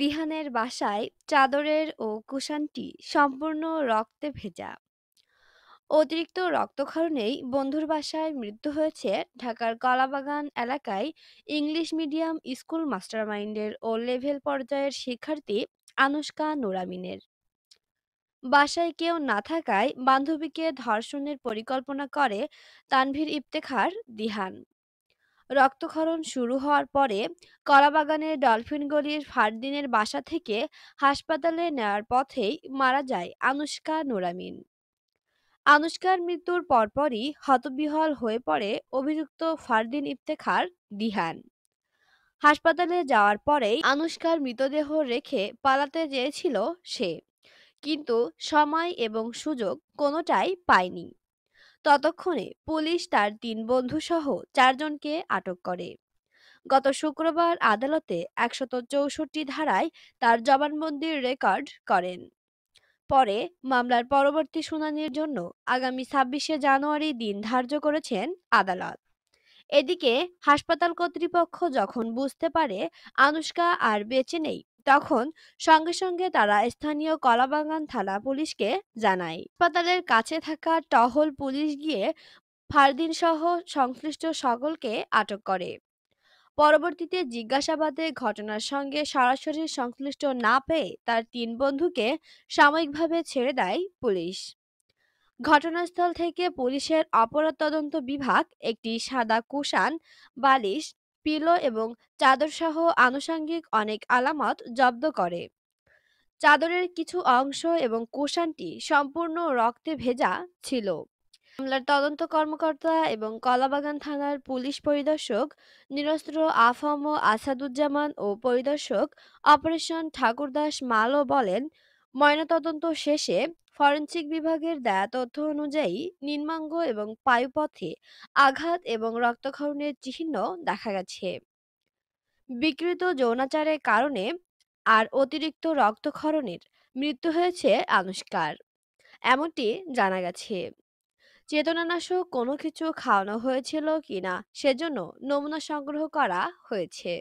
দিহানের বাসায় চাদরের ও কুশানটি সম্পূর্ণ রক্তে ভেজা অতিরিক্ত রক্তক্ষরণেই বন্ধুর বাসায় মৃত্যু হয়েছে ঢাকার কলাবাগান এলাকায় ইংলিশ মিডিয়াম স্কুল মাস্টারমাইন্ডের ও লেভেল পর্যায়ের শিক্ষার্থী আনুষ্কা নোরামিনের বাসায় কেউ না থাকায় বান্ধবীকে ধর্ষণের পরিকল্পনা করে তানভীর ইফতেখার দিহান রক্তক্ষরণ শুরু হওয়ার পরে কলাবাগানের ডলফিন গলির ফারদিনের বাসা থেকে হাসপাতালে নেওয়ার পথেই মারা যায় আনুষ্কা নোরামিন আনুষ্কার মৃত্যুর পরপরই হতবিহল হয়ে পড়ে অভিযুক্ত ফারদিন ইফতেখার দিহান হাসপাতালে যাওয়ার পরেই আনুষ্কার মৃতদেহ রেখে পালাতে চেয়েছিল সে কিন্তু সময় এবং সুযোগ কোনোটাই পায়নি ততক্ষণে পুলিশ তার তিন বন্ধুসহ চারজনকে আটক করে গত শুক্রবার আদালতে একশত চৌষট্টি ধারায় তার জবানবন্দির রেকর্ড করেন পরে মামলার পরবর্তী শুনানির জন্য আগামী ছাব্বিশে জানুয়ারি দিন ধার্য করেছেন আদালত এদিকে হাসপাতাল কর্তৃপক্ষ যখন বুঝতে পারে আনুষ্কা আর বেঁচে নেই তখন সঙ্গে সঙ্গে তারা স্থানীয় কলাবাগান থানা পুলিশকে জানায় হাসপাতালের কাছে থাকা টহল পুলিশ গিয়ে ফারদিন সহ সংশ্লিষ্ট সকলকে আটক করে পরবর্তীতে জিজ্ঞাসাবাদে ঘটনার সঙ্গে সরাসরি সংশ্লিষ্ট না পেয়ে তার তিন বন্ধুকে সাময়িকভাবে ছেড়ে দেয় পুলিশ ঘটনাস্থল থেকে পুলিশের অপরাধ তদন্ত বিভাগ একটি সাদা কুষাণ বালিশ পিলো এবং চাদরসহ আনুষাঙ্গিক অনেক আলামত জব্দ করে চাদরের কিছু অংশ এবং কোষানটি সম্পূর্ণ রক্তে ভেজা ছিল মামলার তদন্ত কর্মকর্তা এবং কলাবাগান থানার পুলিশ পরিদর্শক নিরস্ত্র আফম আসাদুজ্জামান ও পরিদর্শক অপারেশন ঠাকুরদাস মালও বলেন ময়নাতদন্ত শেষে ফরেনসিক বিভাগের দেয়া তথ্য অনুযায়ী নিম্নাঙ্গ এবং পায়ুপথে আঘাত এবং রক্তক্ষরণের চিহ্ন দেখা গেছে বিকৃত যৌনাচারের কারণে আর অতিরিক্ত রক্তক্ষরণের মৃত্যু হয়েছে আনুষ্কার এমনটি জানা গেছে চেতনানাশক কোনো কিছু খাওয়ানো হয়েছিল কিনা সেজন্য নমুনা সংগ্রহ করা হয়েছে